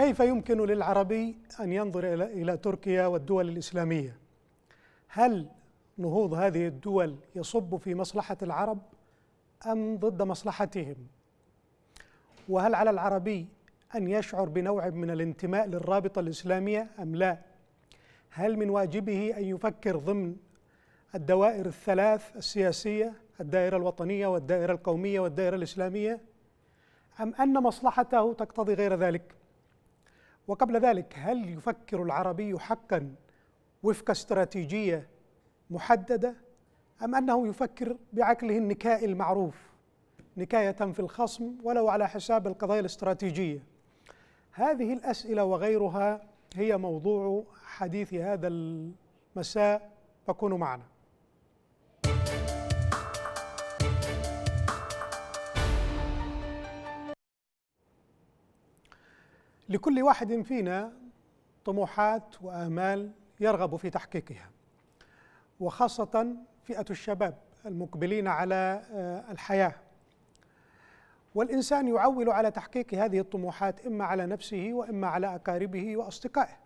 كيف يمكن للعربي أن ينظر إلى تركيا والدول الإسلامية هل نهوض هذه الدول يصب في مصلحة العرب أم ضد مصلحتهم وهل على العربي أن يشعر بنوع من الانتماء للرابطة الإسلامية أم لا هل من واجبه أن يفكر ضمن الدوائر الثلاث السياسية الدائرة الوطنية والدائرة القومية والدائرة الإسلامية أم أن مصلحته تقتضي غير ذلك وقبل ذلك هل يفكر العربي حقا وفق استراتيجيه محدده ام انه يفكر بعقله النكائي المعروف نكايه في الخصم ولو على حساب القضايا الاستراتيجيه هذه الاسئله وغيرها هي موضوع حديث هذا المساء فكونوا معنا لكل واحد فينا طموحات وآمال يرغب في تحقيقها وخاصة فئة الشباب المقبلين على آه، الحياة والإنسان يعول على تحقيق هذه الطموحات إما على نفسه وإما على أقاربه وأصدقائه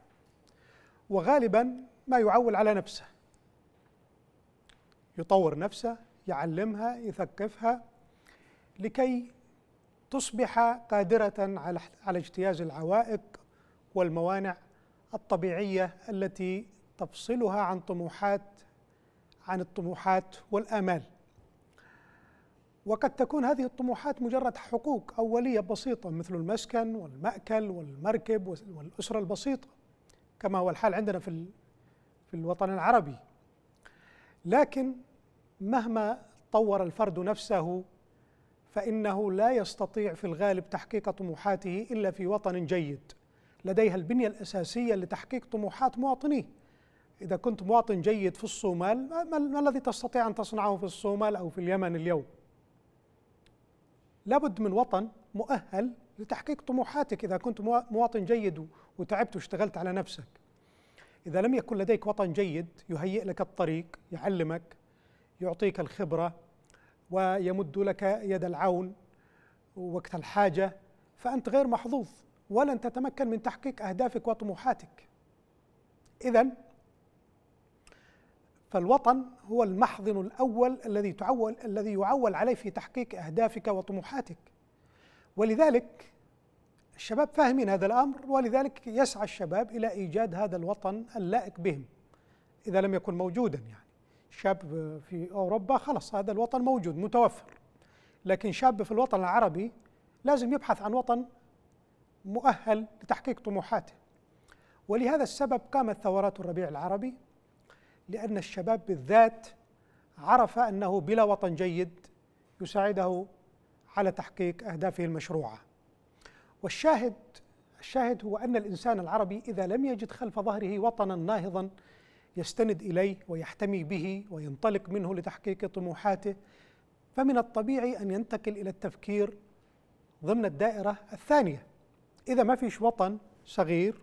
وغالبا ما يعول على نفسه يطور نفسه يعلمها يثقفها لكي تصبح قادرة على اجتياز العوائق والموانع الطبيعية التي تفصلها عن طموحات عن الطموحات والآمال وقد تكون هذه الطموحات مجرد حقوق أولية بسيطة مثل المسكن والمأكل والمركب والأسرة البسيطة كما هو الحال عندنا في في الوطن العربي لكن مهما طور الفرد نفسه فإنه لا يستطيع في الغالب تحقيق طموحاته إلا في وطن جيد لديها البنية الأساسية لتحقيق طموحات مواطنيه إذا كنت مواطن جيد في الصومال ما الذي تستطيع أن تصنعه في الصومال أو في اليمن اليوم لابد من وطن مؤهل لتحقيق طموحاتك إذا كنت مواطن جيد وتعبت واشتغلت على نفسك إذا لم يكن لديك وطن جيد يهيئ لك الطريق يعلمك يعطيك الخبرة ويمد لك يد العون وقت الحاجة فأنت غير محظوظ ولن تتمكن من تحقيق أهدافك وطموحاتك إذا فالوطن هو المحضن الأول الذي تعول الذي يعول عليه في تحقيق أهدافك وطموحاتك ولذلك الشباب فاهمين هذا الأمر ولذلك يسعى الشباب إلى إيجاد هذا الوطن اللائق بهم إذا لم يكن موجودا يعني شاب في أوروبا خلص هذا الوطن موجود متوفر لكن شاب في الوطن العربي لازم يبحث عن وطن مؤهل لتحقيق طموحاته ولهذا السبب قامت ثورات الربيع العربي لأن الشباب بالذات عرف أنه بلا وطن جيد يساعده على تحقيق أهدافه المشروعة والشاهد الشاهد هو أن الإنسان العربي إذا لم يجد خلف ظهره وطنا ناهضا يستند اليه ويحتمي به وينطلق منه لتحقيق طموحاته فمن الطبيعي ان ينتقل الى التفكير ضمن الدائره الثانيه اذا ما فيش وطن صغير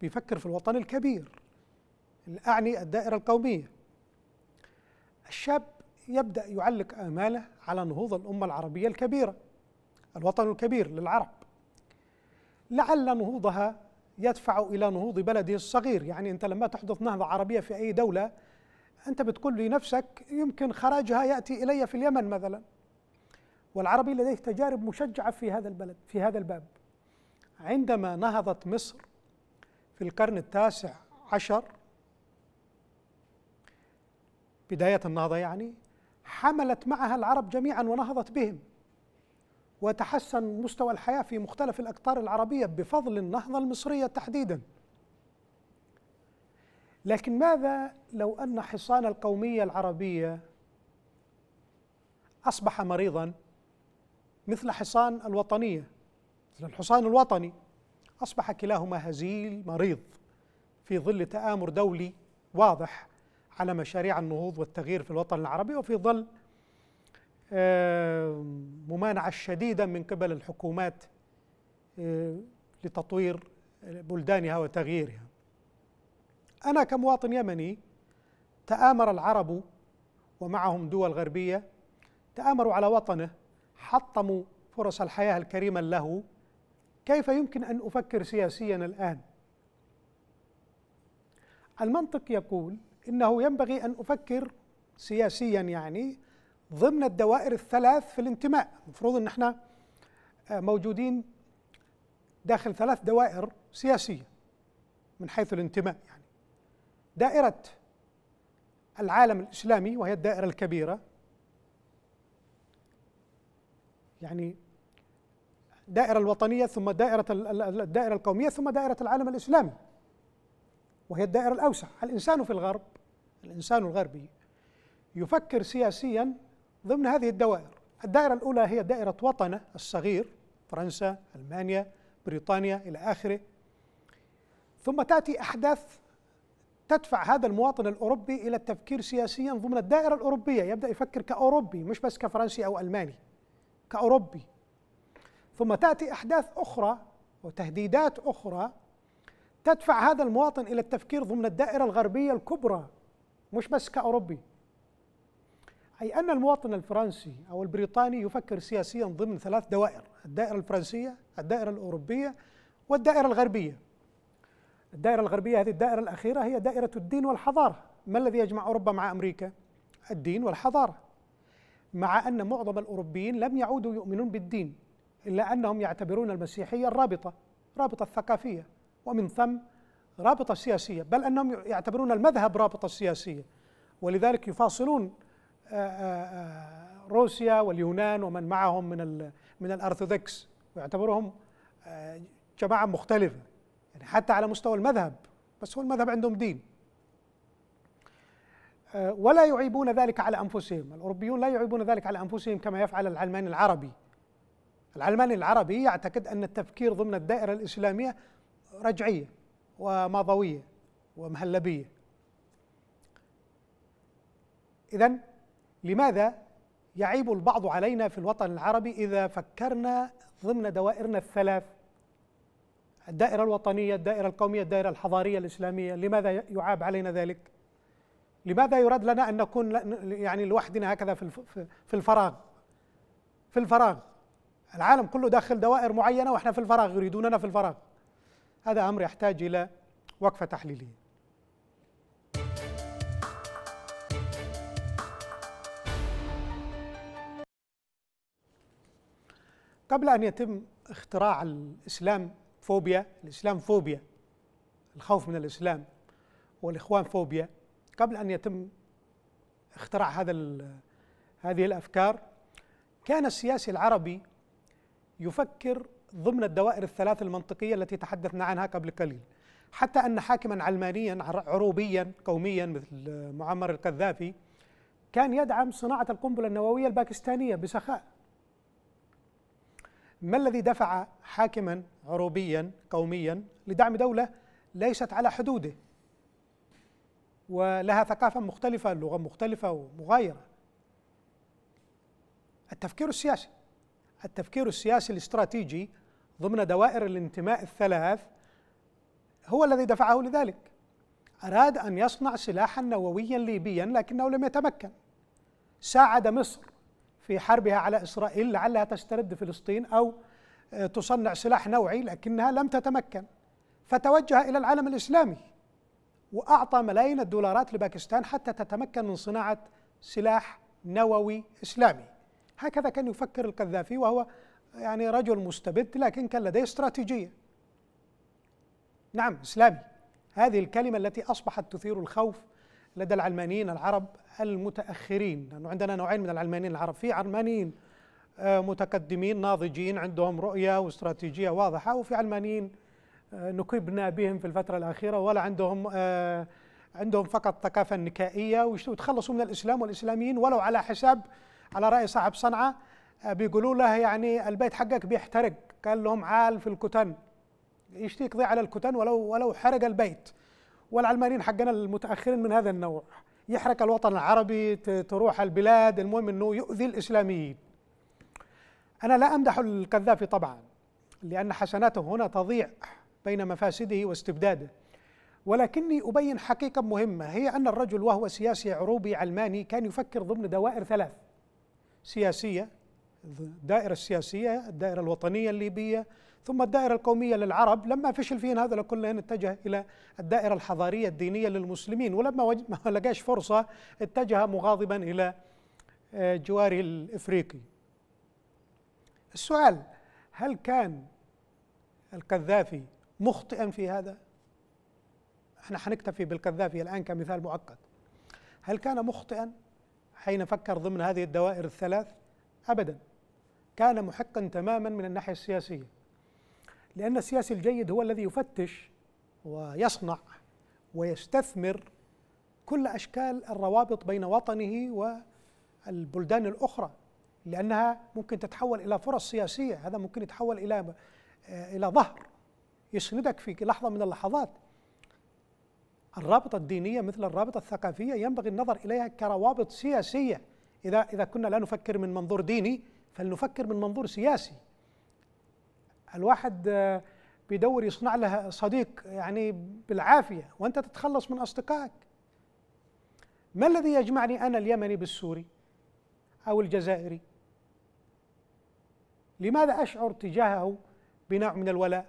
بيفكر في الوطن الكبير اعني الدائره القوميه الشاب يبدا يعلق اماله على نهوض الامه العربيه الكبيره الوطن الكبير للعرب لعل نهوضها يدفع إلى نهوض بلده الصغير يعني أنت لما تحدث نهضة عربية في أي دولة أنت بتقول لنفسك يمكن خراجها يأتي إلي في اليمن مثلا والعربي لديه تجارب مشجعة في هذا البلد في هذا الباب عندما نهضت مصر في القرن التاسع عشر بداية النهضة يعني حملت معها العرب جميعا ونهضت بهم وتحسن مستوى الحياة في مختلف الأقطار العربية بفضل النهضة المصرية تحديدا لكن ماذا لو أن حصان القومية العربية أصبح مريضا مثل حصان الوطنية مثل الحصان الوطني أصبح كلاهما هزيل مريض في ظل تآمر دولي واضح على مشاريع النهوض والتغيير في الوطن العربي وفي ظل آه، ممانعة شديدة من قبل الحكومات آه، لتطوير بلدانها وتغييرها أنا كمواطن يمني تآمر العرب ومعهم دول غربية تآمروا على وطنه حطموا فرص الحياة الكريمة له كيف يمكن أن أفكر سياسيا الآن؟ المنطق يقول إنه ينبغي أن أفكر سياسيا يعني ضمن الدوائر الثلاث في الانتماء المفروض ان احنا آه، موجودين داخل ثلاث دوائر سياسيه من حيث الانتماء يعني دائره العالم الاسلامي وهي الدائره الكبيره يعني دائره الوطنيه ثم دائره الدائره القوميه ثم دائره العالم الاسلامي وهي الدائره الاوسع الانسان في الغرب الانسان الغربي يفكر سياسيا ضمن هذه الدوائر الدائرة الأولى هي دائرة وطنة الصغير فرنسا ألمانيا بريطانيا إلى آخره ثم تأتي أحداث تدفع هذا المواطن الأوروبي إلى التفكير سياسيا ضمن الدائرة الأوروبية يبدأ يفكر كأوروبي مش بس كفرنسي أو ألماني كأوروبي ثم تأتي أحداث أخرى وتهديدات أخرى تدفع هذا المواطن إلى التفكير ضمن الدائرة الغربية الكبرى مش بس كأوروبي أي أن المواطن الفرنسي أو البريطاني يفكر سياسيا ضمن ثلاث دوائر الدائرة الفرنسية الدائرة الأوروبية والدائرة الغربية الدائرة الغربية هذه الدائرة الأخيرة هي دائرة الدين والحضارة ما الذي يجمع أوروبا مع أمريكا؟ الدين والحضارة مع أن معظم الأوروبيين لم يعودوا يؤمنون بالدين إلا أنهم يعتبرون المسيحية الرابطة رابطة ثقافية ومن ثم رابطة سياسية بل أنهم يعتبرون المذهب رابطة سياسية ولذلك يفاصلون آه، آه، آه، روسيا واليونان ومن معهم من من الارثوذكس ويعتبرهم جماعه مختلفه يعني حتى على مستوى المذهب بس هو المذهب عندهم دين ولا يعيبون ذلك على انفسهم الاوروبيون لا يعيبون ذلك على انفسهم كما يفعل العلماني العربي العلماني العربي يعتقد ان التفكير ضمن الدائره الاسلاميه رجعيه وماضويه ومهلبيه اذا لماذا يعيب البعض علينا في الوطن العربي إذا فكرنا ضمن دوائرنا الثلاث الدائرة الوطنية الدائرة القومية الدائرة الحضارية الإسلامية لماذا يعاب علينا ذلك لماذا يراد لنا أن نكون يعني لوحدنا هكذا في الفراغ في الفراغ العالم كله داخل دوائر معينة وإحنا في الفراغ يريدوننا في الفراغ هذا أمر يحتاج إلى وقفة تحليلية قبل أن يتم اختراع الإسلام فوبيا الإسلام فوبيا الخوف من الإسلام والإخوان فوبيا قبل أن يتم اختراع هذا هذه الأفكار كان السياسي العربي يفكر ضمن الدوائر الثلاث المنطقية التي تحدثنا عنها قبل قليل حتى أن حاكما علمانيا عروبيا قوميا مثل معمر القذافي كان يدعم صناعة القنبلة النووية الباكستانية بسخاء ما الذي دفع حاكما عروبيا قوميا لدعم دولة ليست على حدوده ولها ثقافة مختلفة لغة مختلفة ومغايرة التفكير السياسي التفكير السياسي الاستراتيجي ضمن دوائر الانتماء الثلاث هو الذي دفعه لذلك أراد أن يصنع سلاحا نوويا ليبيا لكنه لم يتمكن ساعد مصر في حربها على إسرائيل لعلها تسترد فلسطين أو آه، تصنع سلاح نوعي لكنها لم تتمكن فتوجه إلى العالم الإسلامي وأعطى ملايين الدولارات لباكستان حتى تتمكن من صناعة سلاح نووي إسلامي هكذا كان يفكر القذافي وهو يعني رجل مستبد لكن كان لديه استراتيجية نعم إسلامي هذه الكلمة التي أصبحت تثير الخوف لدى العلمانيين العرب المتأخرين لأنه عندنا نوعين من العلمانيين العرب في علمانيين آه، متقدمين ناضجين عندهم رؤية واستراتيجية واضحة وفي علمانيين آه، نكبنا بهم في الفترة الأخيرة ولا عندهم آه، عندهم فقط ثقافة نكائية وتخلصوا من الإسلام والإسلاميين ولو على حساب على رأي صاحب صنعاء بيقولوا له يعني البيت حقك بيحترق قال لهم عال في الكتن يشتي يقضي على الكتن ولو ولو حرق البيت والعلمانيين حقنا المتاخرين من هذا النوع يحرق الوطن العربي تروح البلاد المهم انه يؤذي الاسلاميين انا لا امدح القذافي طبعا لان حسناته هنا تضيع بين مفاسده واستبداده ولكني ابين حقيقه مهمه هي ان الرجل وهو سياسي عروبي علماني كان يفكر ضمن دوائر ثلاث سياسيه الدائره السياسيه الدائره الوطنيه الليبيه ثم الدائرة القومية للعرب لما فشل فيهم هذا كلهن اتجه إلى الدائرة الحضارية الدينية للمسلمين ولما ما لقاش فرصة اتجه مغاضبا إلى آه، جواره الإفريقي السؤال هل كان القذافي مخطئا في هذا؟ احنا حنكتفي بالقذافي الآن كمثال مؤقت هل كان مخطئا حين فكر ضمن هذه الدوائر الثلاث؟ أبدا كان محقا تماما من الناحية السياسية لأن السياسي الجيد هو الذي يفتش ويصنع ويستثمر كل أشكال الروابط بين وطنه والبلدان الأخرى لأنها ممكن تتحول إلى فرص سياسية هذا ممكن يتحول إلى إلى ظهر يسندك في لحظة من اللحظات الرابطة الدينية مثل الرابطة الثقافية ينبغي النظر إليها كروابط سياسية إذا إذا كنا لا نفكر من منظور ديني فلنفكر من منظور سياسي الواحد آه، بيدور يصنع له صديق يعني بالعافيه وانت تتخلص من اصدقائك ما الذي يجمعني انا اليمني بالسوري او الجزائري لماذا اشعر تجاهه بنوع من الولاء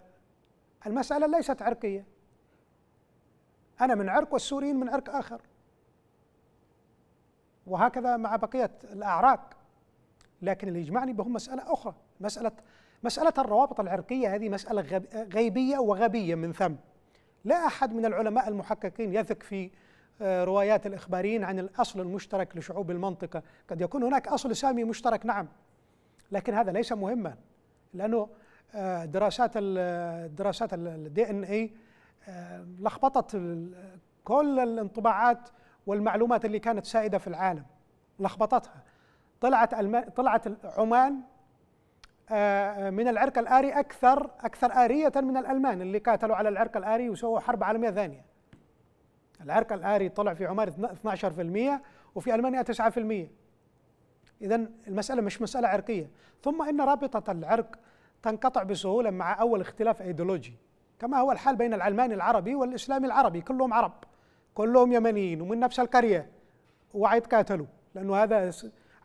المساله ليست عرقيه انا من عرق والسوريين من عرق اخر وهكذا مع بقيه الاعراق لكن اللي يجمعني بهم مساله اخرى مساله مسألة الروابط العرقية هذه مسألة غيبية وغبية من ثم لا أحد من العلماء المحققين يثق في آه، روايات الإخباريين عن الأصل المشترك لشعوب المنطقة قد يكون هناك أصل سامي مشترك نعم لكن هذا ليس مهما لأنه آه، دراسات ال آه، دراسات الدي ان اي لخبطت كل الانطباعات والمعلومات اللي كانت سائده في العالم لخبطتها طلعت طلعت عمان آه، من العرق الآري أكثر أكثر آرية من الألمان اللي قاتلوا على العرق الآري وسووا حرب عالمية ثانية العرق الآري طلع في عمان 12% وفي ألمانيا 9% إذا المسألة مش مسألة عرقية ثم إن رابطة العرق تنقطع بسهولة مع أول اختلاف أيديولوجي كما هو الحال بين العلماني العربي والإسلامي العربي كلهم عرب كلهم يمنيين ومن نفس القرية وعيد قاتلوا لأنه هذا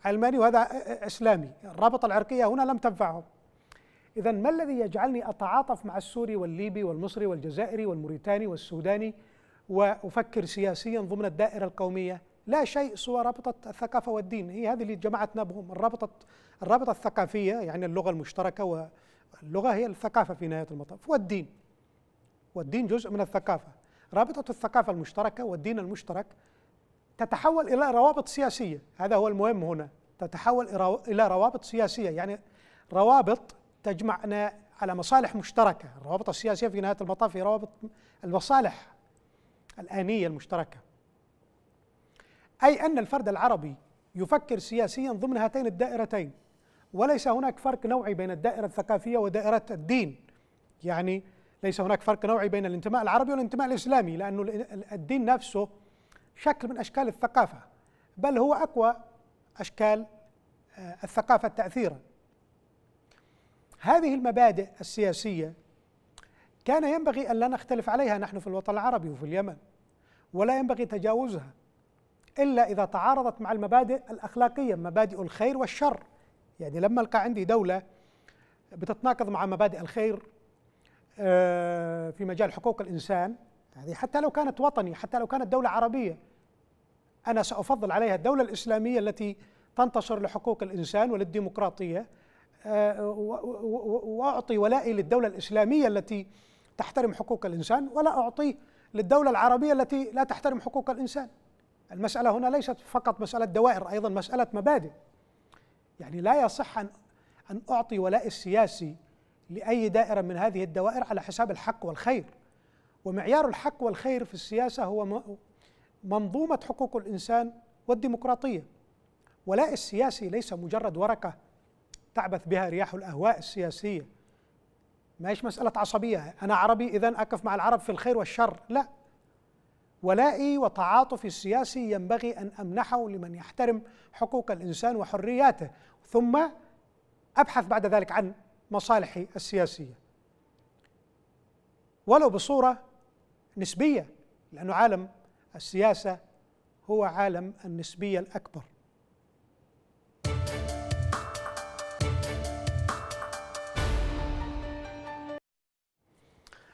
علماني وهذا إسلامي الرابطة العرقية هنا لم تنفعهم إذا ما الذي يجعلني أتعاطف مع السوري والليبي والمصري والجزائري والموريتاني والسوداني وأفكر سياسيا ضمن الدائرة القومية لا شيء سوى رابطة الثقافة والدين هي هذه اللي جمعتنا بهم الرابطة الرابطة الثقافية يعني اللغة المشتركة واللغة هي الثقافة في نهاية المطاف والدين والدين جزء من الثقافة رابطة الثقافة المشتركة والدين المشترك تتحول إلى روابط سياسية هذا هو المهم هنا تتحول إلى روابط سياسية يعني روابط تجمعنا على مصالح مشتركة الروابط السياسية في نهاية المطاف هي روابط المصالح الآنية المشتركة أي أن الفرد العربي يفكر سياسيا ضمن هاتين الدائرتين وليس هناك فرق نوعي بين الدائرة الثقافية ودائرة الدين يعني ليس هناك فرق نوعي بين الانتماء العربي والانتماء الإسلامي لأن الدين نفسه شكل من أشكال الثقافة بل هو أقوى أشكال آه، الثقافة تأثيرا هذه المبادئ السياسية كان ينبغي أن لا نختلف عليها نحن في الوطن العربي وفي اليمن ولا ينبغي تجاوزها إلا إذا تعارضت مع المبادئ الأخلاقية مبادئ الخير والشر يعني لما ألقى عندي دولة بتتناقض مع مبادئ الخير آه، في مجال حقوق الإنسان هذه حتى لو كانت وطني حتى لو كانت دولة عربية أنا سأفضل عليها الدولة الإسلامية التي تنتصر لحقوق الإنسان وللديمقراطية آه، وأعطي ولائي للدولة الإسلامية التي تحترم حقوق الإنسان ولا أعطيه للدولة العربية التي لا تحترم حقوق الإنسان المسألة هنا ليست فقط مسألة دوائر أيضا مسألة مبادئ يعني لا يصح أن أن أعطي ولائي السياسي لأي دائرة من هذه الدوائر على حساب الحق والخير ومعيار الحق والخير في السياسة هو منظومة حقوق الإنسان والديمقراطية ولاء السياسي ليس مجرد ورقة تعبث بها رياح الأهواء السياسية ما هيش مسألة عصبية أنا عربي إذا أقف مع العرب في الخير والشر لا ولائي وتعاطفي السياسي ينبغي أن أمنحه لمن يحترم حقوق الإنسان وحرياته ثم أبحث بعد ذلك عن مصالحي السياسية ولو بصورة نسبية لأنه عالم السياسة هو عالم النسبية الأكبر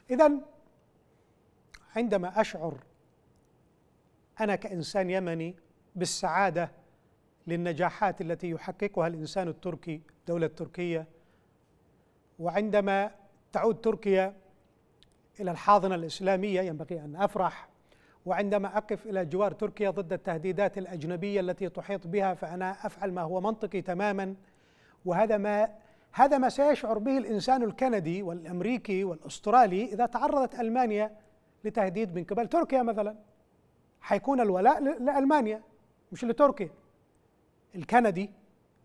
إذا عندما أشعر أنا كإنسان يمني بالسعادة للنجاحات التي يحققها الإنسان التركي دولة تركيا وعندما تعود تركيا إلى الحاضنة الإسلامية ينبغي أن أفرح وعندما أقف إلى جوار تركيا ضد التهديدات الأجنبية التي تحيط بها فأنا أفعل ما هو منطقي تماما وهذا ما هذا ما سيشعر به الإنسان الكندي والأمريكي والأسترالي إذا تعرضت ألمانيا لتهديد من قبل تركيا مثلا حيكون الولاء لألمانيا مش لتركيا الكندي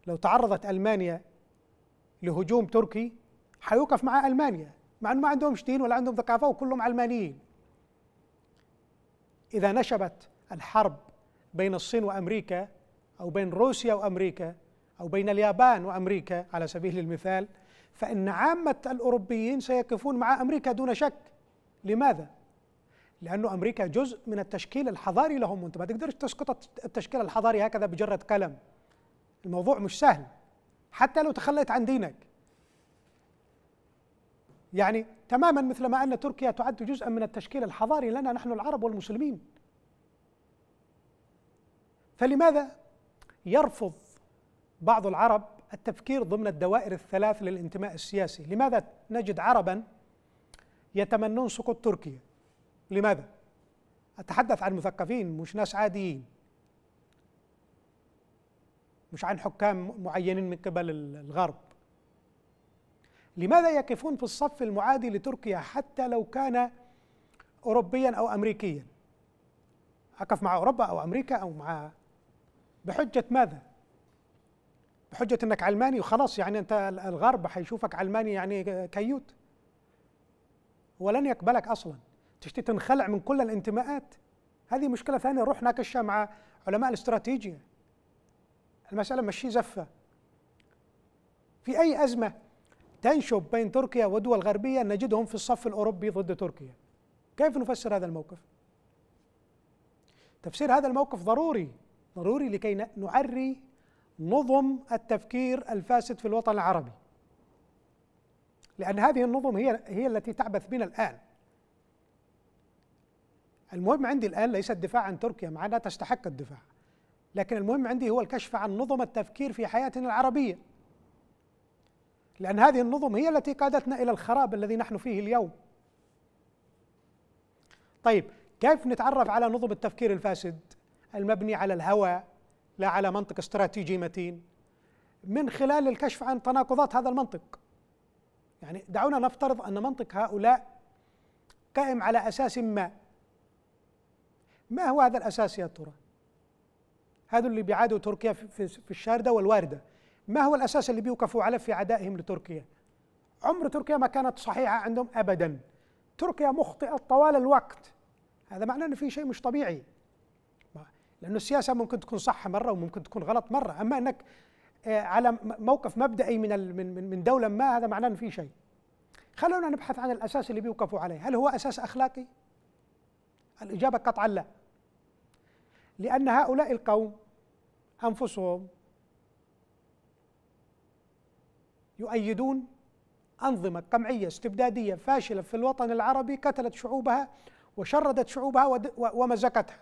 لو تعرضت ألمانيا لهجوم تركي حيوقف مع ألمانيا مع انه ما عندهمش دين ولا عندهم ثقافة وكلهم علمانيين إذا نشبت الحرب بين الصين وأمريكا أو بين روسيا وأمريكا أو بين اليابان وأمريكا على سبيل المثال فإن عامة الأوروبيين سيقفون مع أمريكا دون شك لماذا؟ لأن أمريكا جزء من التشكيل الحضاري لهم وأنت ما تقدرش تسقط التشكيل الحضاري هكذا بجرة قلم الموضوع مش سهل حتى لو تخليت عن دينك يعني تماما مثل ما أن تركيا تعد جزءا من التشكيل الحضاري لنا نحن العرب والمسلمين فلماذا يرفض بعض العرب التفكير ضمن الدوائر الثلاث للانتماء السياسي لماذا نجد عربا يتمنون سقوط تركيا لماذا أتحدث عن مثقفين مش ناس عاديين مش عن حكام معينين من قبل الغرب لماذا يقفون في الصف المعادي لتركيا حتى لو كان أوروبيا أو أمريكيا أقف مع أوروبا أو أمريكا أو مع بحجة ماذا؟ بحجة أنك علماني وخلاص يعني أنت الغرب حيشوفك علماني يعني كيوت ولن يقبلك أصلا تشتي تنخلع من كل الانتماءات هذه مشكلة ثانية روح ناقشها مع علماء الاستراتيجية المسألة مش زفة في أي أزمة تنشب بين تركيا ودول غربية نجدهم في الصف الأوروبي ضد تركيا كيف نفسر هذا الموقف؟ تفسير هذا الموقف ضروري ضروري لكي نعري نظم التفكير الفاسد في الوطن العربي لأن هذه النظم هي هي التي تعبث بنا الآن المهم عندي الآن ليس الدفاع عن تركيا مع أنها تستحق الدفاع لكن المهم عندي هو الكشف عن نظم التفكير في حياتنا العربية لأن هذه النظم هي التي قادتنا إلى الخراب الذي نحن فيه اليوم طيب كيف نتعرف على نظم التفكير الفاسد المبني على الهوى لا على منطق استراتيجي متين من خلال الكشف عن تناقضات هذا المنطق يعني دعونا نفترض أن منطق هؤلاء قائم على أساس ما ما هو هذا الأساس يا ترى هذا اللي بيعادوا تركيا في الشاردة والواردة ما هو الأساس اللي بيوقفوا عليه في عدائهم لتركيا عمر تركيا ما كانت صحيحة عندهم أبدا تركيا مخطئة طوال الوقت هذا معناه انه في شيء مش طبيعي لانه السياسة ممكن تكون صح مرة وممكن تكون غلط مرة أما أنك آه، على موقف مبدئي من من من دولة ما هذا معناه انه في شيء خلونا نبحث عن الأساس اللي بيوقفوا عليه هل هو أساس أخلاقي؟ الإجابة قطعا لا لأن هؤلاء القوم أنفسهم يؤيدون أنظمة قمعية استبدادية فاشلة في الوطن العربي قتلت شعوبها وشردت شعوبها ومزقتها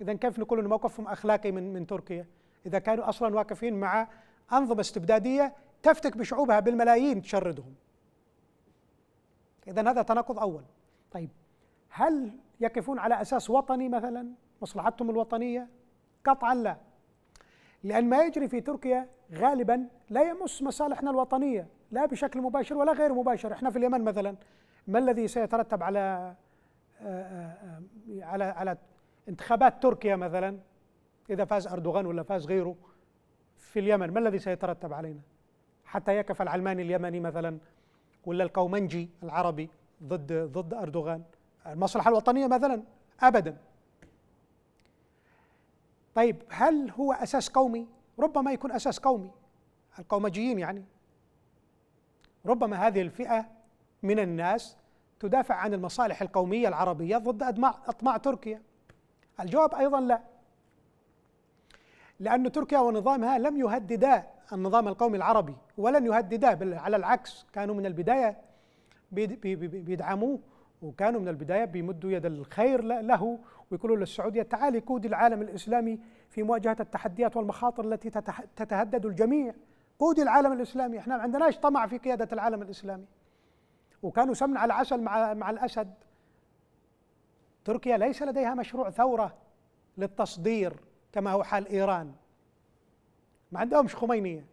إذا كيف نقول أن موقفهم أخلاقي من, من تركيا إذا كانوا أصلا واقفين مع أنظمة استبدادية تفتك بشعوبها بالملايين تشردهم إذا هذا تناقض أول طيب هل يقفون على أساس وطني مثلا مصلحتهم الوطنية قطعا لا لأن ما يجري في تركيا غالبا لا يمس مصالحنا الوطنية لا بشكل مباشر ولا غير مباشر احنا في اليمن مثلا ما الذي سيترتب على آه، آه، على على انتخابات تركيا مثلا إذا فاز أردوغان ولا فاز غيره في اليمن ما الذي سيترتب علينا حتى يكف العلماني اليمني مثلا ولا القومنجي العربي ضد ضد أردوغان المصلحة الوطنية مثلا أبدا طيب هل هو أساس قومي؟ ربما يكون أساس قومي القومجيين يعني ربما هذه الفئة من الناس تدافع عن المصالح القومية العربية ضد أطماع تركيا الجواب أيضا لا لأن تركيا ونظامها لم يهددا النظام القومي العربي ولن يهددا على العكس كانوا من البداية بيدعموه وكانوا من البداية بيمدوا يد الخير له ويقولوا للسعودية تعالي قودي العالم الإسلامي في مواجهة التحديات والمخاطر التي تتهدد الجميع قودي العالم الإسلامي احنا ما عندناش طمع في قيادة العالم الإسلامي وكانوا سمن على العسل مع, مع الأسد تركيا ليس لديها مشروع ثورة للتصدير كما هو حال إيران ما عندهمش خمينية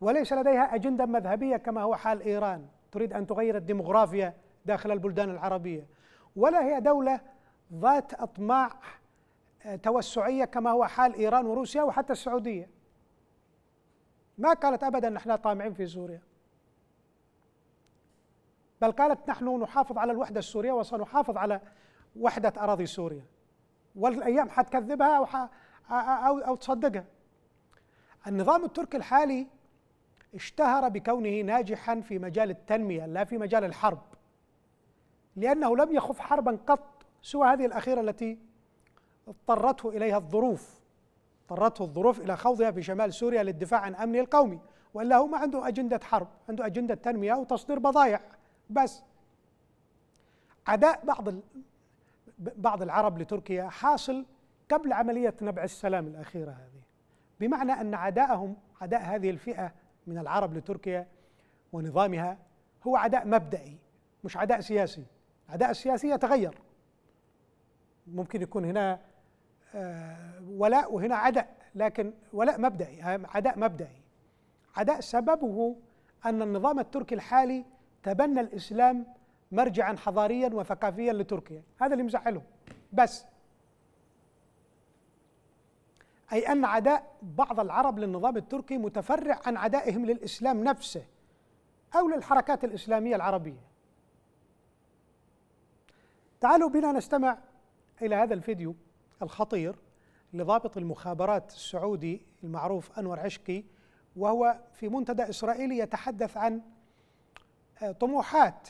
وليس لديها أجندة مذهبية كما هو حال إيران تريد أن تغير الديموغرافيا داخل البلدان العربية ولا هي دولة ذات أطماع آه، توسعية كما هو حال إيران وروسيا وحتى السعودية ما قالت أبدا نحن طامعين في سوريا بل قالت نحن نحافظ على الوحدة السورية وسنحافظ على وحدة أراضي سوريا والأيام حتكذبها أو, ح... أو, أو تصدقها النظام التركي الحالي اشتهر بكونه ناجحا في مجال التنمية لا في مجال الحرب لأنه لم يخف حربا قط سوى هذه الأخيرة التي اضطرته إليها الظروف اضطرته الظروف إلى خوضها في شمال سوريا للدفاع عن أمنه القومي وإلا هو ما عنده أجندة حرب عنده أجندة تنمية وتصدير بضائع بس عداء بعض بعض العرب لتركيا حاصل قبل عملية نبع السلام الأخيرة هذه بمعنى أن عداءهم عداء هذه الفئة من العرب لتركيا ونظامها هو عداء مبدئي مش عداء سياسي العداء السياسي يتغير ممكن يكون هنا آه، ولاء وهنا عداء لكن ولاء مبدئي آه، عداء مبدئي عداء سببه أن النظام التركي الحالي تبنى الإسلام مرجعا حضاريا وثقافيا لتركيا هذا اللي مزعله بس أي أن عداء بعض العرب للنظام التركي متفرع عن عدائهم للإسلام نفسه أو للحركات الإسلامية العربية تعالوا بنا نستمع إلى هذا الفيديو الخطير لضابط المخابرات السعودي المعروف أنور عشقي وهو في منتدى إسرائيلي يتحدث عن آه، طموحات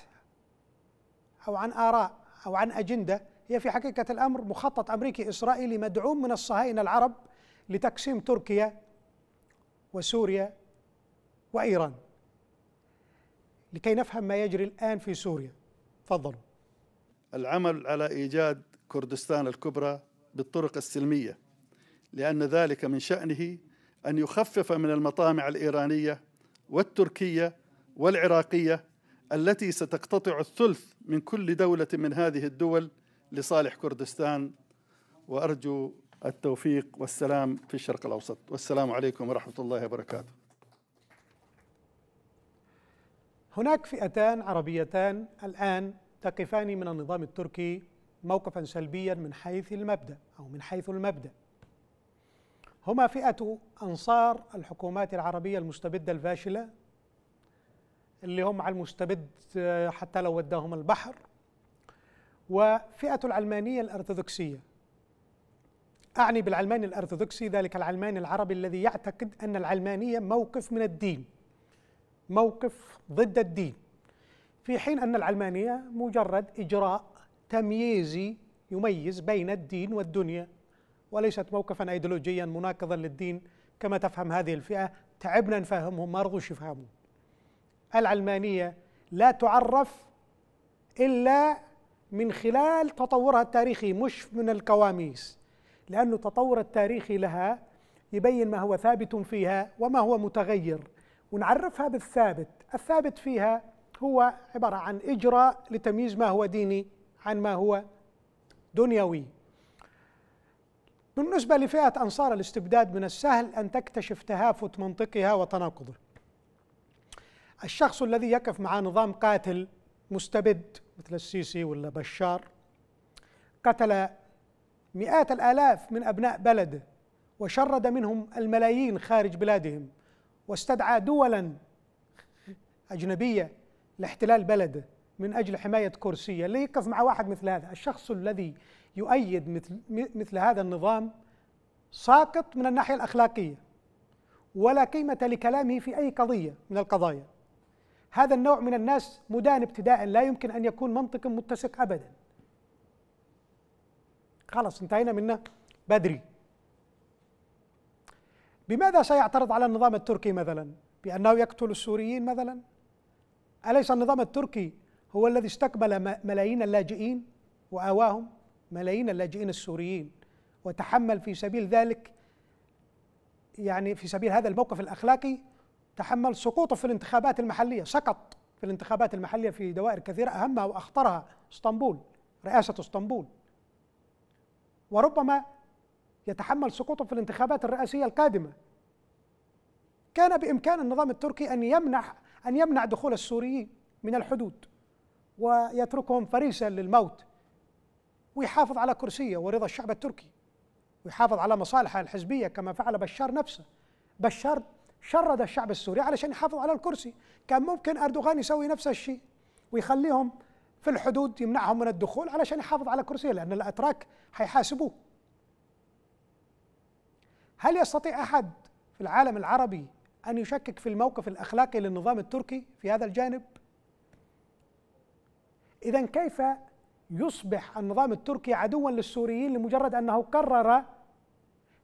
أو عن آراء أو عن أجندة هي في حقيقة الأمر مخطط أمريكي إسرائيلي مدعوم من الصهاينة العرب لتقسيم تركيا وسوريا وإيران لكي نفهم ما يجري الآن في سوريا تفضلوا العمل على إيجاد كردستان الكبرى بالطرق السلمية لأن ذلك من شأنه أن يخفف من المطامع الإيرانية والتركية والعراقية التي ستقتطع الثلث من كل دولة من هذه الدول لصالح كردستان وأرجو التوفيق والسلام في الشرق الأوسط والسلام عليكم ورحمة الله وبركاته هناك فئتان عربيتان الآن تقفان من النظام التركي موقفا سلبيا من حيث المبدا او من حيث المبدا هما فئه انصار الحكومات العربيه المستبده الفاشله اللي هم على المستبد آه، حتى لو وداهم البحر وفئه العلمانيه الارثوذكسيه اعني بالعلماني الارثوذكسي ذلك العلماني العربي الذي يعتقد ان العلمانيه موقف من الدين موقف ضد الدين في حين ان العلمانيه مجرد اجراء تمييزي يميز بين الدين والدنيا وليست موقفا ايديولوجيا مناقضا للدين كما تفهم هذه الفئه تعبنا نفهمهم ما رضوش يفهموا العلمانيه لا تعرف الا من خلال تطورها التاريخي مش من الكواميس لأن التطور التاريخي لها يبين ما هو ثابت فيها وما هو متغير ونعرفها بالثابت الثابت فيها هو عبارة عن إجراء لتمييز ما هو ديني عن ما هو دنيوي بالنسبة لفئة أنصار الاستبداد من السهل أن تكتشف تهافت منطقها وتناقضه الشخص الذي يقف مع نظام قاتل مستبد مثل السيسي ولا بشار قتل مئات الآلاف من أبناء بلده وشرد منهم الملايين خارج بلادهم واستدعى دولا أجنبية لاحتلال بلده من اجل حمايه كرسيه اللي يقف مع واحد مثل هذا الشخص الذي يؤيد مثل مثل هذا النظام ساقط من الناحيه الاخلاقيه ولا قيمه لكلامه في اي قضيه من القضايا هذا النوع من الناس مدان ابتداء لا يمكن ان يكون منطق متسق ابدا خلاص انتهينا منه بدري بماذا سيعترض على النظام التركي مثلا بانه يقتل السوريين مثلا اليس النظام التركي هو الذي استقبل ملايين اللاجئين وآواهم ملايين اللاجئين السوريين وتحمل في سبيل ذلك يعني في سبيل هذا الموقف الأخلاقي تحمل سقوطه في الانتخابات المحلية سقط في الانتخابات المحلية في دوائر كثيرة أهمها وأخطرها اسطنبول رئاسة اسطنبول وربما يتحمل سقوطه في الانتخابات الرئاسية القادمة كان بإمكان النظام التركي أن يمنع أن يمنع دخول السوريين من الحدود ويتركهم فريسا للموت ويحافظ على كرسيه ورضا الشعب التركي ويحافظ على مصالحه الحزبيه كما فعل بشار نفسه بشار شرد الشعب السوري علشان يحافظ على الكرسي كان ممكن اردوغان يسوي نفس الشيء ويخليهم في الحدود يمنعهم من الدخول علشان يحافظ على كرسيه لان الاتراك حيحاسبوه هل يستطيع احد في العالم العربي ان يشكك في الموقف الاخلاقي للنظام التركي في هذا الجانب إذا كيف يصبح النظام التركي عدوا للسوريين لمجرد أنه قرر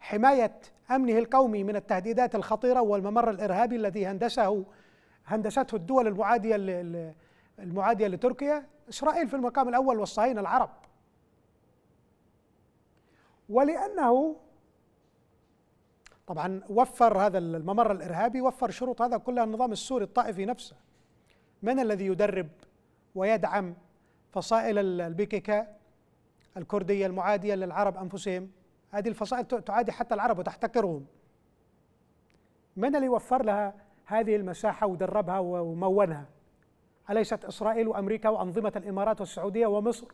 حماية أمنه القومي من التهديدات الخطيرة والممر الإرهابي الذي هندسه هندسته الدول المعادية المعادية لتركيا إسرائيل في المقام الأول والصهاينة العرب ولأنه طبعا وفر هذا الممر الإرهابي وفر شروط هذا كلها النظام السوري الطائفي نفسه من الذي يدرب ويدعم فصائل البيكيكا الكردية المعادية للعرب أنفسهم هذه الفصائل تعادي حتى العرب وتحتقرهم من اللي وفر لها هذه المساحة ودربها ومونها أليست إسرائيل وأمريكا وأنظمة الإمارات والسعودية ومصر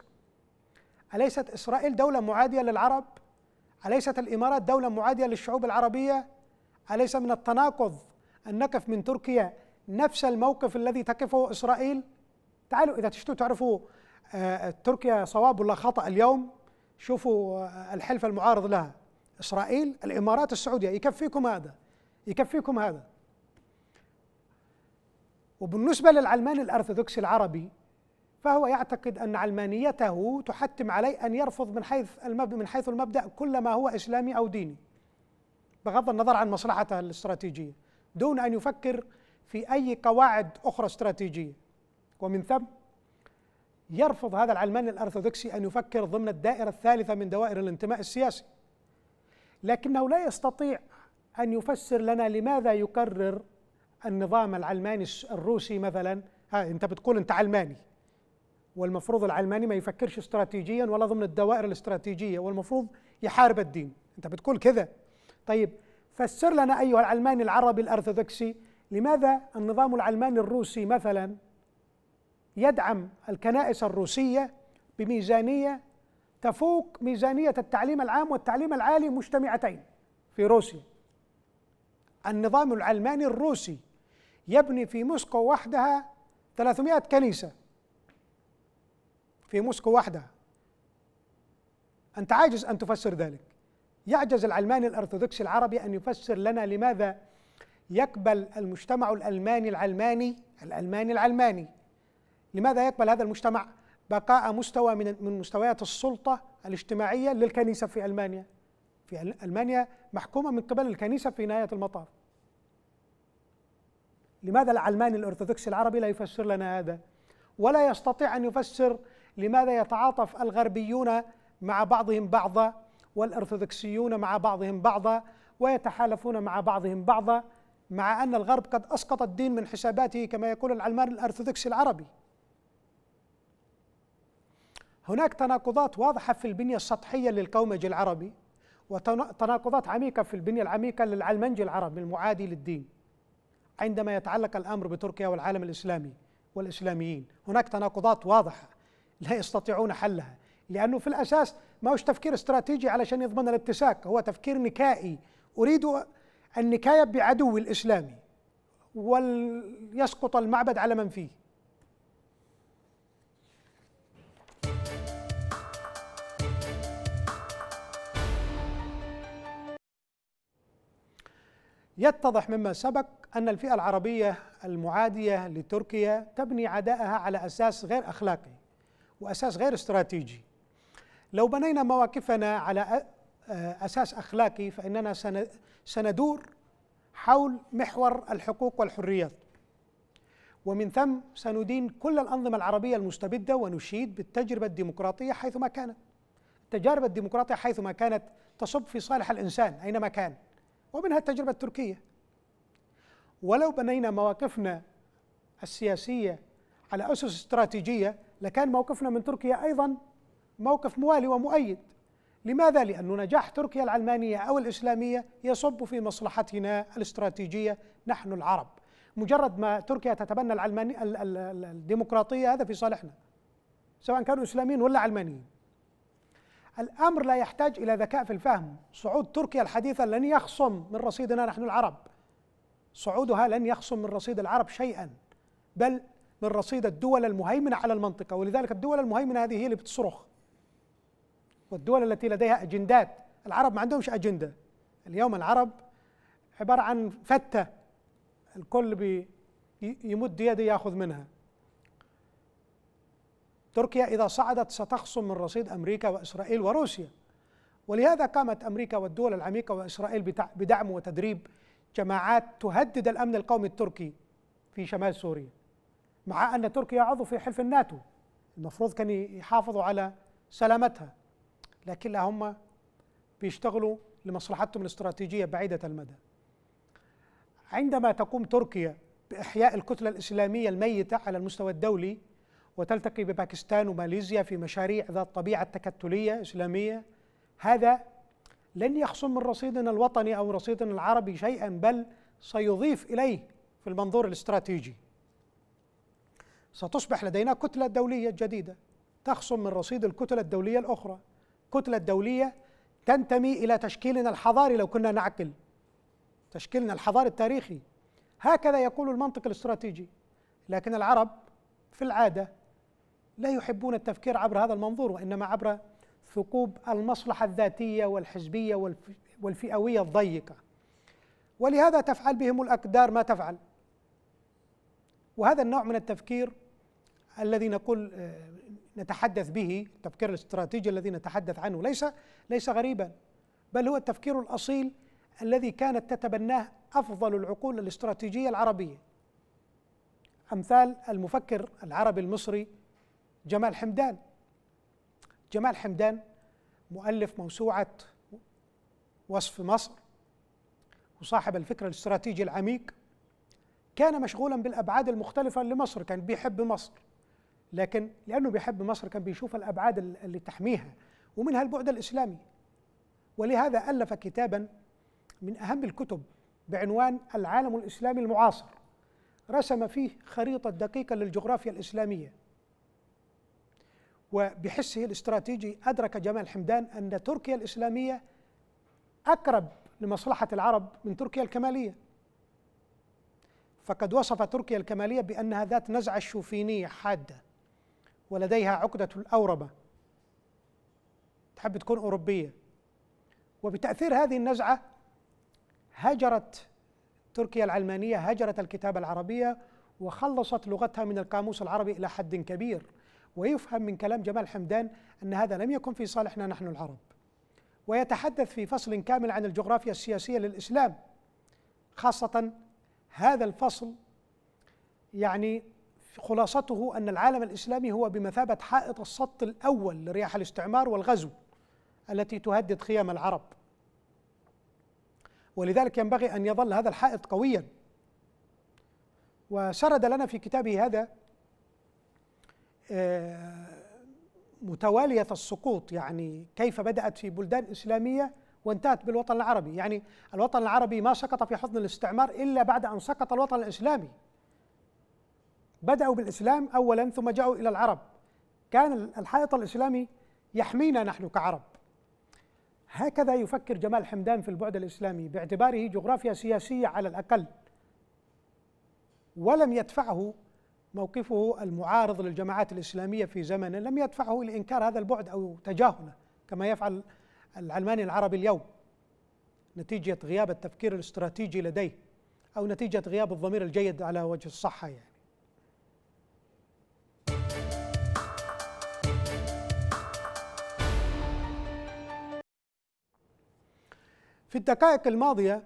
أليست إسرائيل دولة معادية للعرب أليست الإمارات دولة معادية للشعوب العربية أليس من التناقض أن نقف من تركيا نفس الموقف الذي تقفه إسرائيل تعالوا إذا تشتوا تعرفوا آه، تركيا صواب ولا خطأ اليوم شوفوا آه، الحلف المعارض لها إسرائيل الإمارات السعودية يكفيكم هذا يكفيكم هذا وبالنسبة للعلماني الأرثوذكسي العربي فهو يعتقد أن علمانيته تحتم عليه أن يرفض من حيث المبدأ من حيث المبدأ كل ما هو إسلامي أو ديني بغض النظر عن مصلحته الاستراتيجية دون أن يفكر في أي قواعد أخرى استراتيجية ومن ثم يرفض هذا العلماني الارثوذكسي ان يفكر ضمن الدائره الثالثه من دوائر الانتماء السياسي لكنه لا يستطيع ان يفسر لنا لماذا يكرر النظام العلماني الروسي مثلا ها انت بتقول انت علماني والمفروض العلماني ما يفكرش استراتيجيا ولا ضمن الدوائر الاستراتيجيه والمفروض يحارب الدين انت بتقول كذا طيب فسر لنا ايها العلماني العربي الارثوذكسي لماذا النظام العلماني الروسي مثلا يدعم الكنائس الروسية بميزانية تفوق ميزانية التعليم العام والتعليم العالي مجتمعتين في روسيا النظام العلماني الروسي يبني في موسكو وحدها 300 كنيسة في موسكو وحدها أنت عاجز أن تفسر ذلك يعجز العلماني الأرثوذكسي العربي أن يفسر لنا لماذا يقبل المجتمع الألماني العلماني الألماني العلماني لماذا يقبل هذا المجتمع بقاء مستوى من من مستويات السلطه الاجتماعيه للكنيسه في المانيا في المانيا محكومه من قبل الكنيسه في نهايه المطاف لماذا العلماني الارثوذكسي العربي لا يفسر لنا هذا ولا يستطيع ان يفسر لماذا يتعاطف الغربيون مع بعضهم بعضا والارثوذكسيون مع بعضهم بعضا ويتحالفون مع بعضهم بعضا مع ان الغرب قد اسقط الدين من حساباته كما يقول العلمان الارثوذكسي العربي هناك تناقضات واضحة في البنية السطحية للكومج العربي وتناقضات عميقة في البنية العميقة للعلمنج العربي المعادي للدين عندما يتعلق الأمر بتركيا والعالم الإسلامي والإسلاميين هناك تناقضات واضحة لا يستطيعون حلها لأنه في الأساس ما هوش تفكير استراتيجي علشان يضمن الاتساق هو تفكير نكائي أريد النكاية بعدو الإسلامي ويسقط المعبد على من فيه يتضح مما سبق أن الفئة العربية المعادية لتركيا تبني عدائها على أساس غير أخلاقي وأساس غير استراتيجي لو بنينا مواقفنا على آه، أساس أخلاقي فإننا سندور حول محور الحقوق والحريات ومن ثم سندين كل الأنظمة العربية المستبدة ونشيد بالتجربة الديمقراطية حيثما كانت التجارب الديمقراطية حيثما كانت تصب في صالح الإنسان أينما كان ومنها التجربة التركية ولو بنينا مواقفنا السياسية على أسس استراتيجية لكان موقفنا من تركيا أيضا موقف موالي ومؤيد لماذا؟ لأن نجاح تركيا العلمانية أو الإسلامية يصب في مصلحتنا الاستراتيجية نحن العرب مجرد ما تركيا تتبنى العلماني الديمقراطية هذا في صالحنا سواء كانوا إسلاميين ولا علمانيين الأمر لا يحتاج إلى ذكاء في الفهم صعود تركيا الحديثة لن يخصم من رصيدنا نحن العرب صعودها لن يخصم من رصيد العرب شيئا بل من رصيد الدول المهيمنة على المنطقة ولذلك الدول المهيمنة هذه هي اللي بتصرخ والدول التي لديها أجندات العرب ما عندهمش أجندة اليوم العرب عبارة عن فتة الكل بيمد يده ياخذ منها تركيا إذا صعدت ستخصم من رصيد أمريكا وإسرائيل وروسيا ولهذا قامت أمريكا والدول العميقة وإسرائيل بدعم وتدريب جماعات تهدد الأمن القومي التركي في شمال سوريا مع أن تركيا عضو في حلف الناتو المفروض كان يحافظوا على سلامتها لكن لا هم بيشتغلوا لمصلحتهم الاستراتيجية بعيدة المدى عندما تقوم تركيا بإحياء الكتلة الإسلامية الميتة على المستوى الدولي وتلتقي بباكستان وماليزيا في مشاريع ذات طبيعة تكتلية إسلامية هذا لن يخصم من رصيدنا الوطني أو رصيدنا العربي شيئا بل سيضيف إليه في المنظور الاستراتيجي ستصبح لدينا كتلة دولية جديدة تخصم من رصيد الكتلة الدولية الأخرى كتلة دولية تنتمي إلى تشكيلنا الحضاري لو كنا نعقل تشكيلنا الحضاري التاريخي هكذا يقول المنطق الاستراتيجي لكن العرب في العاده لا يحبون التفكير عبر هذا المنظور وإنما عبر ثقوب المصلحة الذاتية والحزبية والفئوية الضيقة ولهذا تفعل بهم الأقدار ما تفعل وهذا النوع من التفكير الذي نقول آه، نتحدث به التفكير الاستراتيجي الذي نتحدث عنه ليس ليس غريبا بل هو التفكير الاصيل الذي كانت تتبناه افضل العقول الاستراتيجيه العربيه امثال المفكر العربي المصري جمال حمدان جمال حمدان مؤلف موسوعة وصف مصر وصاحب الفكر الاستراتيجي العميق كان مشغولا بالأبعاد المختلفة لمصر كان بيحب مصر لكن لأنه بيحب مصر كان بيشوف الأبعاد اللي تحميها ومنها البعد الإسلامي ولهذا ألف كتابا من أهم الكتب بعنوان العالم الإسلامي المعاصر رسم فيه خريطة دقيقة للجغرافيا الإسلامية وبحسه الاستراتيجي أدرك جمال حمدان أن تركيا الإسلامية أقرب لمصلحة العرب من تركيا الكمالية فقد وصف تركيا الكمالية بأنها ذات نزعة شوفينية حادة ولديها عقدة الأوربة تحب تكون أوروبية وبتأثير هذه النزعة هجرت تركيا العلمانية هجرت الكتابة العربية وخلصت لغتها من القاموس العربي إلى حد كبير ويفهم من كلام جمال حمدان أن هذا لم يكن في صالحنا نحن العرب ويتحدث في فصل كامل عن الجغرافيا السياسية للإسلام خاصة هذا الفصل يعني خلاصته أن العالم الإسلامي هو بمثابة حائط السط الأول لرياح الاستعمار والغزو التي تهدد خيام العرب ولذلك ينبغي أن يظل هذا الحائط قويا وسرد لنا في كتابه هذا آه، متوالية السقوط يعني كيف بدأت في بلدان إسلامية وانتهت بالوطن العربي يعني الوطن العربي ما سقط في حضن الاستعمار إلا بعد أن سقط الوطن الإسلامي بدأوا بالإسلام أولا ثم جاءوا إلى العرب كان الحائط الإسلامي يحمينا نحن كعرب هكذا يفكر جمال حمدان في البعد الإسلامي باعتباره جغرافيا سياسية على الأقل ولم يدفعه موقفه المعارض للجماعات الإسلامية في زمنه لم يدفعه إلى إنكار هذا البعد أو تجاهله كما يفعل العلماني العربي اليوم نتيجة غياب التفكير الاستراتيجي لديه أو نتيجة غياب الضمير الجيد على وجه الصحة يعني في الدقائق الماضية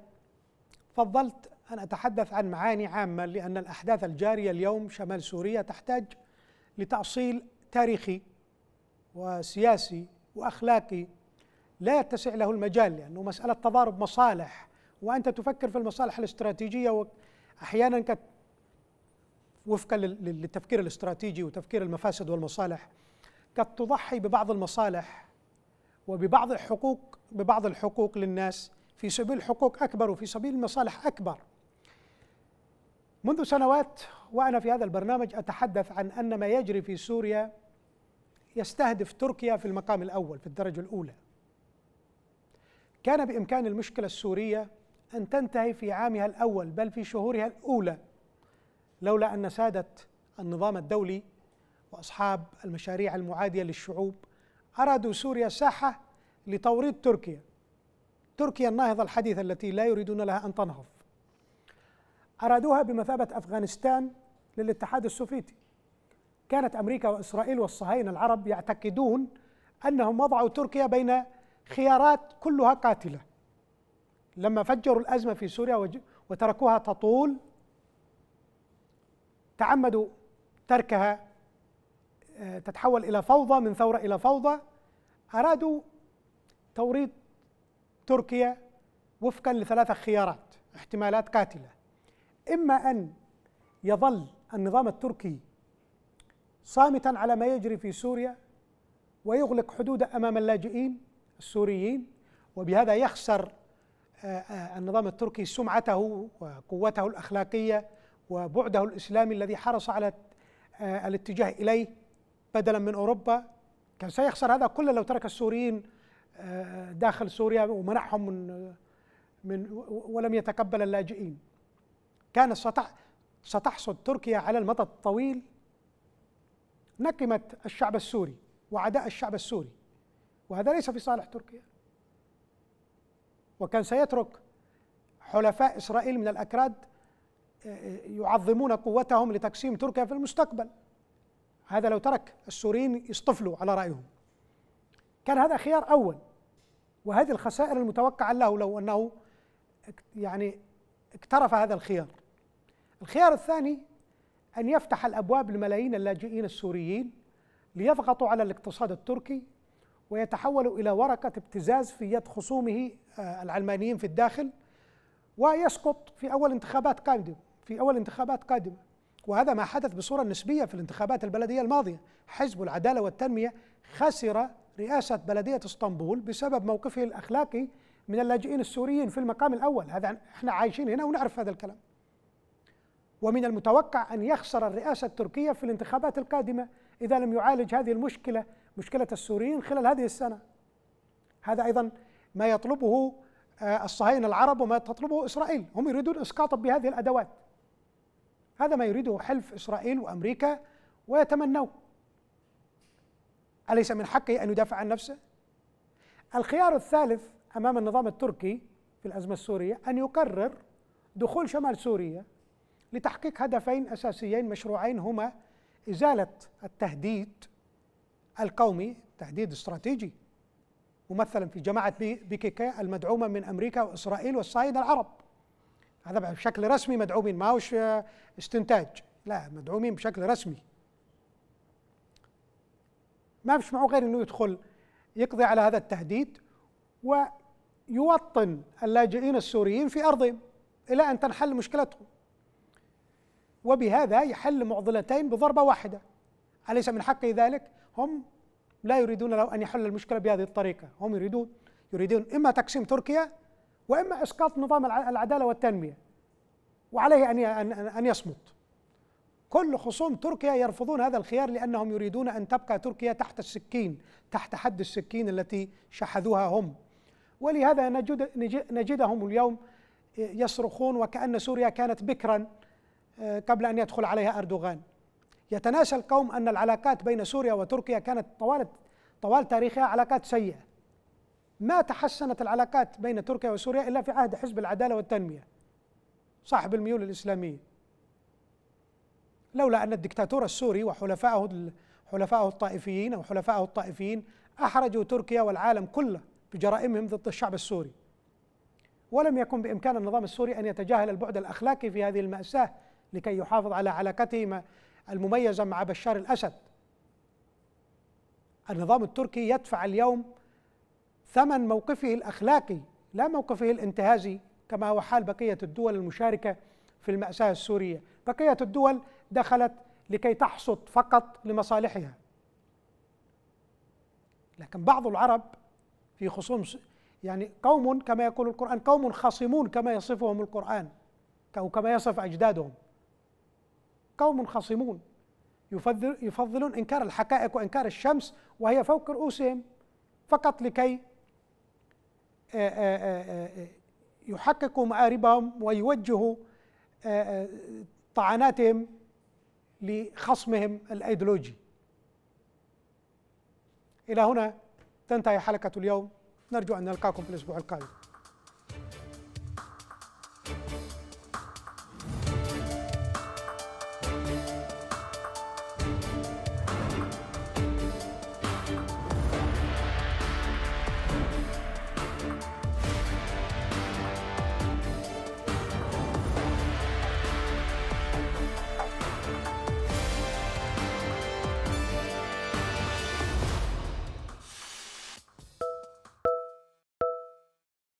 فضلت أن أتحدث عن معاني عامة لأن الأحداث الجارية اليوم شمال سوريا تحتاج لتأصيل تاريخي وسياسي وأخلاقي لا يتسع له المجال لأنه مسألة تضارب مصالح وأنت تفكر في المصالح الاستراتيجية وأحيانا كت وفقا للتفكير الاستراتيجي وتفكير المفاسد والمصالح قد تضحي ببعض المصالح وببعض الحقوق ببعض الحقوق للناس في سبيل حقوق اكبر وفي سبيل مصالح اكبر منذ سنوات وانا في هذا البرنامج اتحدث عن ان ما يجري في سوريا يستهدف تركيا في المقام الاول في الدرجه الاولى. كان بامكان المشكله السوريه ان تنتهي في عامها الاول بل في شهورها الاولى لولا ان ساده النظام الدولي واصحاب المشاريع المعاديه للشعوب ارادوا سوريا ساحه لتوريط تركيا. تركيا الناهضه الحديثه التي لا يريدون لها ان تنهض. أرادوها بمثابة أفغانستان للاتحاد السوفيتي كانت أمريكا وإسرائيل والصهاينة العرب يعتقدون أنهم وضعوا تركيا بين خيارات كلها قاتلة لما فجروا الأزمة في سوريا وتركوها تطول تعمدوا تركها آه، تتحول إلى فوضى من ثورة إلى فوضى أرادوا توريط تركيا وفقا لثلاثة خيارات احتمالات قاتلة إما أن يظل النظام التركي صامتا على ما يجري في سوريا ويغلق حدوده أمام اللاجئين السوريين وبهذا يخسر آه، آه، النظام التركي سمعته وقوته الأخلاقية وبعده الإسلامي الذي حرص على آه، الاتجاه إليه بدلا من أوروبا كان سيخسر هذا كله لو ترك السوريين داخل سوريا ومنعهم من من ولم يتقبل اللاجئين كان ستحصد تركيا على المدى الطويل نقمة الشعب السوري وعداء الشعب السوري وهذا ليس في صالح تركيا وكان سيترك حلفاء إسرائيل من الأكراد آه، آه، يعظمون قوتهم لتقسيم تركيا في المستقبل هذا لو ترك السوريين يصطفلوا على رأيهم كان هذا خيار أول وهذه الخسائر المتوقعة له لو أنه يعني اقترف هذا الخيار الخيار الثاني أن يفتح الأبواب لملايين اللاجئين السوريين ليضغطوا على الاقتصاد التركي ويتحولوا إلى ورقة ابتزاز في يد خصومه آه، العلمانيين في الداخل ويسقط في أول انتخابات قادمة في أول انتخابات قادمة وهذا ما حدث بصورة نسبية في الانتخابات البلدية الماضية حزب العدالة والتنمية خسر رئاسة بلدية اسطنبول بسبب موقفه الأخلاقي من اللاجئين السوريين في المقام الأول هذا احنا عايشين هنا ونعرف هذا الكلام ومن المتوقع أن يخسر الرئاسة التركية في الانتخابات القادمة إذا لم يعالج هذه المشكلة مشكلة السوريين خلال هذه السنة هذا أيضا ما يطلبه آه، الصهاينة العرب وما تطلبه إسرائيل هم يريدون إسقاط بهذه الأدوات هذا ما يريده حلف إسرائيل وأمريكا ويتمنوه أليس من حقه أن يدافع عن نفسه؟ الخيار الثالث امام النظام التركي في الازمه السوريه ان يقرر دخول شمال سوريا لتحقيق هدفين اساسيين مشروعين هما ازاله التهديد القومي تهديد استراتيجي ممثلا في جماعه بيكيكا المدعومه من امريكا واسرائيل والصهاينه العرب هذا بشكل رسمي مدعومين ما هوش آه، استنتاج لا مدعومين بشكل رسمي ما فيش معه غير انه يدخل يقضي على هذا التهديد ويوطن اللاجئين السوريين في أرضهم إلى أن تنحل مشكلتهم وبهذا يحل معضلتين بضربة واحده أليس من حقه ذلك؟ هم لا يريدون لو أن يحل المشكلة بهذه الطريقة هم يريدون يريدون إما تقسيم تركيا وإما إسقاط نظام العدالة والتنمية وعليه أن أن يصمت كل خصوم تركيا يرفضون هذا الخيار لأنهم يريدون أن تبقى تركيا تحت السكين تحت حد السكين التي شحذوها هم ولهذا نجد نجدهم اليوم يصرخون وكأن سوريا كانت بكرا آه، قبل أن يدخل عليها أردوغان يتناسى القوم أن العلاقات بين سوريا وتركيا كانت طوال طوال تاريخها علاقات سيئة ما تحسنت العلاقات بين تركيا وسوريا إلا في عهد حزب العدالة والتنمية صاحب الميول الإسلامية لولا أن الدكتاتور السوري وحلفائه حلفائه الطائفيين أو حلفائه الطائفيين أحرجوا تركيا والعالم كله بجرائمهم ضد الشعب السوري ولم يكن بامكان النظام السوري ان يتجاهل البعد الاخلاقي في هذه الماساه لكي يحافظ على علاقته المميزه مع بشار الاسد النظام التركي يدفع اليوم ثمن موقفه الاخلاقي لا موقفه الانتهازي كما هو حال بقيه الدول المشاركه في الماساه السوريه بقيه الدول دخلت لكي تحصد فقط لمصالحها لكن بعض العرب في خصوم يعني قوم كما يقول القرآن قوم خصمون كما يصفهم القرآن أو كما يصف أجدادهم قوم خصمون يفضل يفضلون إنكار الحقائق وإنكار الشمس وهي فوق رؤوسهم فقط لكي يحققوا مآربهم ويوجهوا طعناتهم لخصمهم الأيديولوجي إلى هنا تنتهي حلقة اليوم نرجو أن نلقاكم في الأسبوع القادم